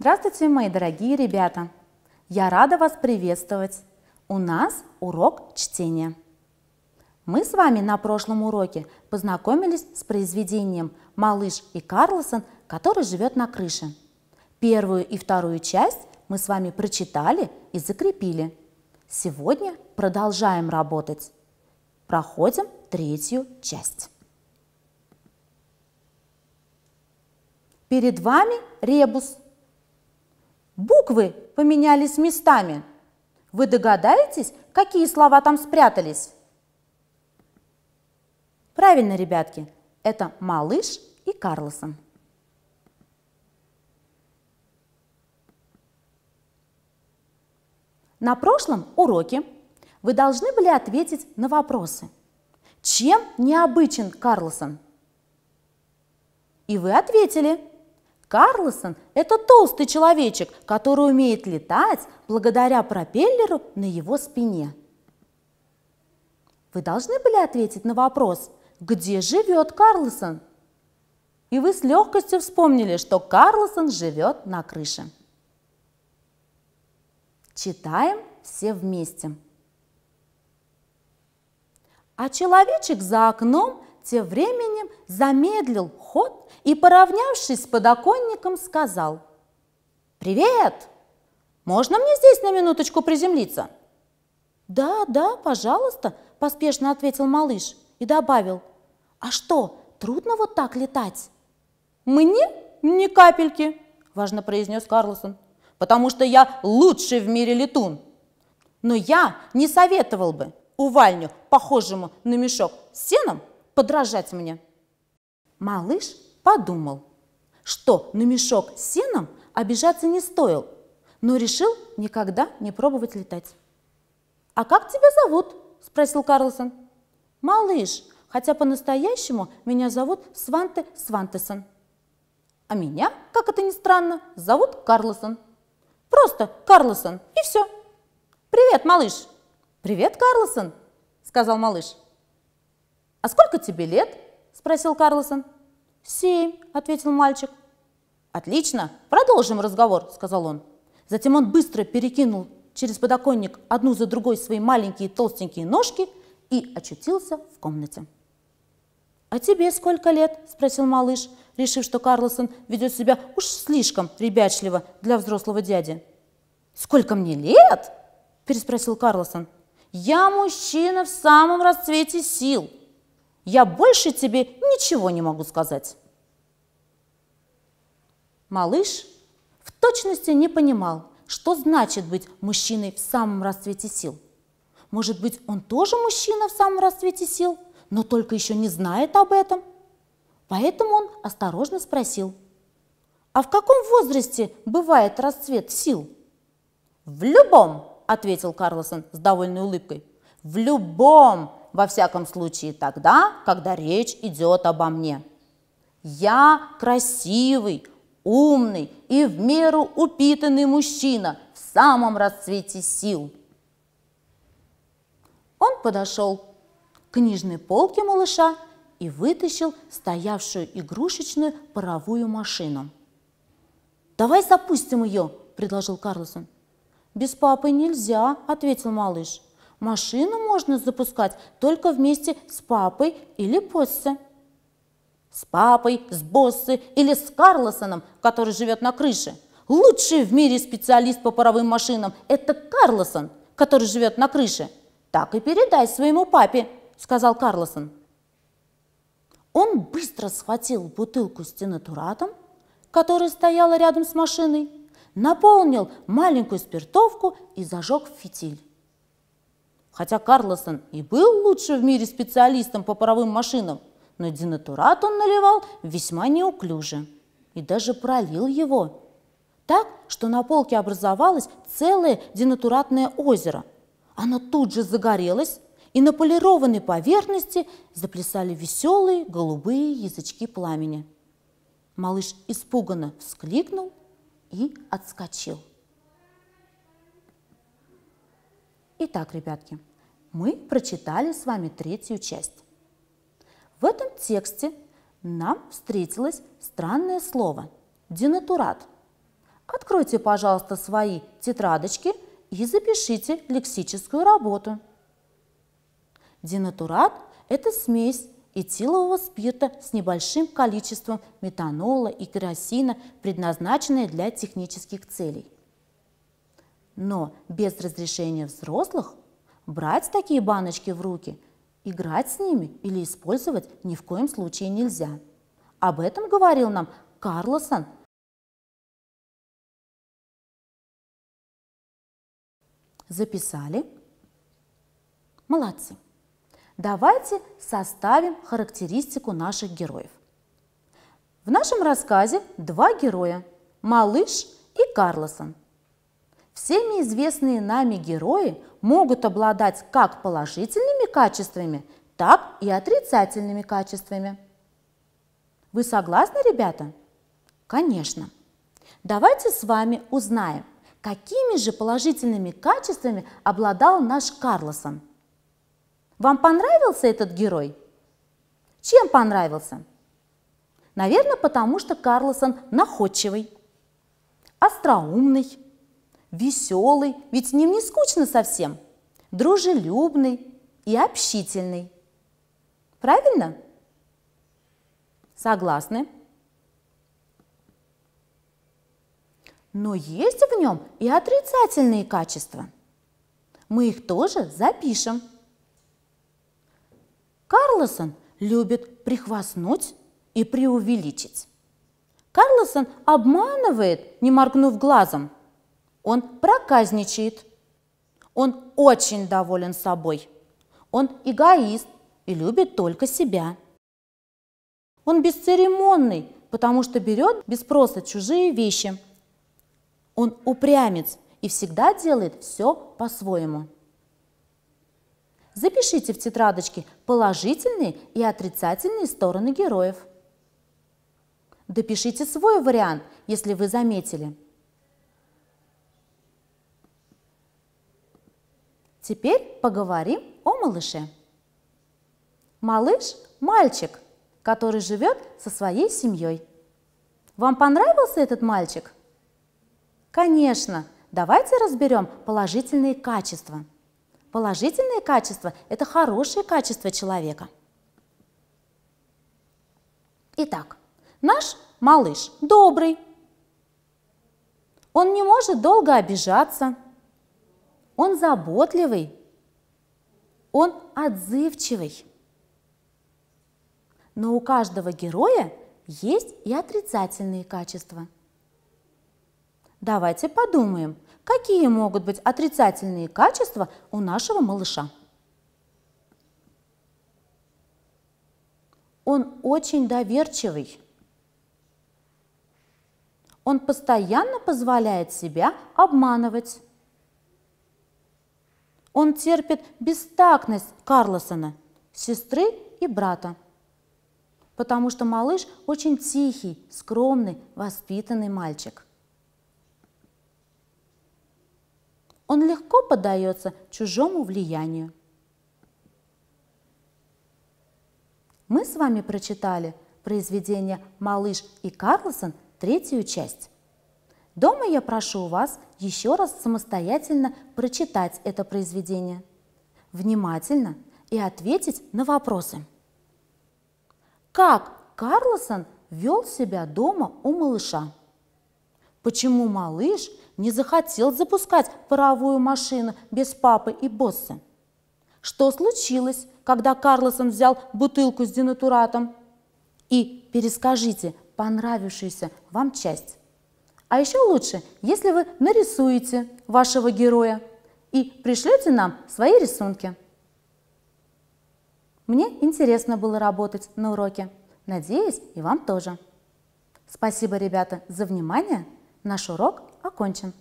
Здравствуйте, мои дорогие ребята! Я рада вас приветствовать! У нас урок чтения. Мы с вами на прошлом уроке познакомились с произведением «Малыш и Карлсон, который живет на крыше». Первую и вторую часть мы с вами прочитали и закрепили. Сегодня продолжаем работать. Проходим третью часть. Перед вами ребус – Буквы поменялись местами. Вы догадаетесь, какие слова там спрятались? Правильно, ребятки, это «малыш» и «Карлсон». На прошлом уроке вы должны были ответить на вопросы. Чем необычен Карлсон? И вы ответили – Карлсон – это толстый человечек, который умеет летать благодаря пропеллеру на его спине. Вы должны были ответить на вопрос, где живет Карлсон? И вы с легкостью вспомнили, что Карлсон живет на крыше. Читаем все вместе. А человечек за окном – тем временем замедлил ход и, поравнявшись с подоконником, сказал «Привет! Можно мне здесь на минуточку приземлиться?» «Да, да, пожалуйста», – поспешно ответил малыш и добавил «А что, трудно вот так летать?» «Мне ни капельки», – важно произнес Карлсон, «потому что я лучший в мире летун. Но я не советовал бы увальню, похожему на мешок с сеном, подражать мне. Малыш подумал, что на мешок с сеном обижаться не стоил, но решил никогда не пробовать летать. «А как тебя зовут?» – спросил Карлсон. «Малыш, хотя по-настоящему меня зовут Сванте Свантесон. А меня, как это ни странно, зовут Карлсон. Просто Карлсон, и все. Привет, малыш. Привет, Карлсон, сказал малыш. «А сколько тебе лет?» – спросил Карлсон. «Семь», – ответил мальчик. «Отлично, продолжим разговор», – сказал он. Затем он быстро перекинул через подоконник одну за другой свои маленькие толстенькие ножки и очутился в комнате. «А тебе сколько лет?» – спросил малыш, решив, что Карлсон ведет себя уж слишком ребячливо для взрослого дяди. «Сколько мне лет?» – переспросил Карлсон. «Я мужчина в самом расцвете сил», я больше тебе ничего не могу сказать. Малыш в точности не понимал, что значит быть мужчиной в самом расцвете сил. Может быть, он тоже мужчина в самом расцвете сил, но только еще не знает об этом. Поэтому он осторожно спросил, «А в каком возрасте бывает расцвет сил?» «В любом», – ответил Карлосон с довольной улыбкой. «В любом во всяком случае тогда, когда речь идет обо мне. Я красивый, умный и в меру упитанный мужчина в самом расцвете сил. Он подошел к книжной полке малыша и вытащил стоявшую игрушечную паровую машину. «Давай запустим ее», – предложил Карлсон. «Без папы нельзя», – ответил малыш машину можно запускать только вместе с папой или Поссе. С папой, с Боссе или с Карлосоном, который живет на крыше. Лучший в мире специалист по паровым машинам – это Карлосон, который живет на крыше. Так и передай своему папе, сказал Карлосон. Он быстро схватил бутылку с тенатуратом, которая стояла рядом с машиной, наполнил маленькую спиртовку и зажег фитиль. Хотя Карлосон и был лучшим в мире специалистом по паровым машинам, но денатурат он наливал весьма неуклюже и даже пролил его. Так, что на полке образовалось целое денатуратное озеро. Оно тут же загорелось, и на полированной поверхности заплясали веселые голубые язычки пламени. Малыш испуганно вскликнул и отскочил. Итак, ребятки, мы прочитали с вами третью часть. В этом тексте нам встретилось странное слово – денатурат. Откройте, пожалуйста, свои тетрадочки и запишите лексическую работу. Денатурат – это смесь этилового спирта с небольшим количеством метанола и керосина, предназначенная для технических целей – но без разрешения взрослых брать такие баночки в руки, играть с ними или использовать ни в коем случае нельзя. Об этом говорил нам Карлосон. Записали. Молодцы. Давайте составим характеристику наших героев. В нашем рассказе два героя – Малыш и Карлосон – Всеми известные нами герои могут обладать как положительными качествами, так и отрицательными качествами. Вы согласны, ребята? Конечно. Давайте с вами узнаем, какими же положительными качествами обладал наш Карлосон. Вам понравился этот герой? Чем понравился? Наверное, потому что Карлосон находчивый, остроумный, веселый, ведь с ним не скучно совсем, дружелюбный и общительный. Правильно? Согласны? Но есть в нем и отрицательные качества. Мы их тоже запишем. Карлосон любит прихвастнуть и преувеличить. Карлосон обманывает, не моргнув глазом – он проказничает. Он очень доволен собой. Он эгоист и любит только себя. Он бесцеремонный, потому что берет без спроса чужие вещи. Он упрямец и всегда делает все по-своему. Запишите в тетрадочке положительные и отрицательные стороны героев. Допишите свой вариант, если вы заметили – Теперь поговорим о малыше. Малыш – мальчик, который живет со своей семьей. Вам понравился этот мальчик? Конечно! Давайте разберем положительные качества. Положительные качества – это хорошие качества человека. Итак, наш малыш добрый. Он не может долго обижаться – он заботливый, он отзывчивый. Но у каждого героя есть и отрицательные качества. Давайте подумаем, какие могут быть отрицательные качества у нашего малыша. Он очень доверчивый. Он постоянно позволяет себя обманывать. Он терпит бестактность Карлосона, сестры и брата, потому что малыш очень тихий, скромный, воспитанный мальчик. Он легко поддается чужому влиянию. Мы с вами прочитали произведение «Малыш и Карлсон» третью часть. Дома я прошу вас еще раз самостоятельно прочитать это произведение, внимательно и ответить на вопросы. Как Карлосон вел себя дома у малыша? Почему малыш не захотел запускать паровую машину без папы и босса? Что случилось, когда Карлосон взял бутылку с денатуратом? И перескажите понравившуюся вам часть. А еще лучше, если вы нарисуете вашего героя и пришлете нам свои рисунки. Мне интересно было работать на уроке. Надеюсь, и вам тоже. Спасибо, ребята, за внимание. Наш урок окончен.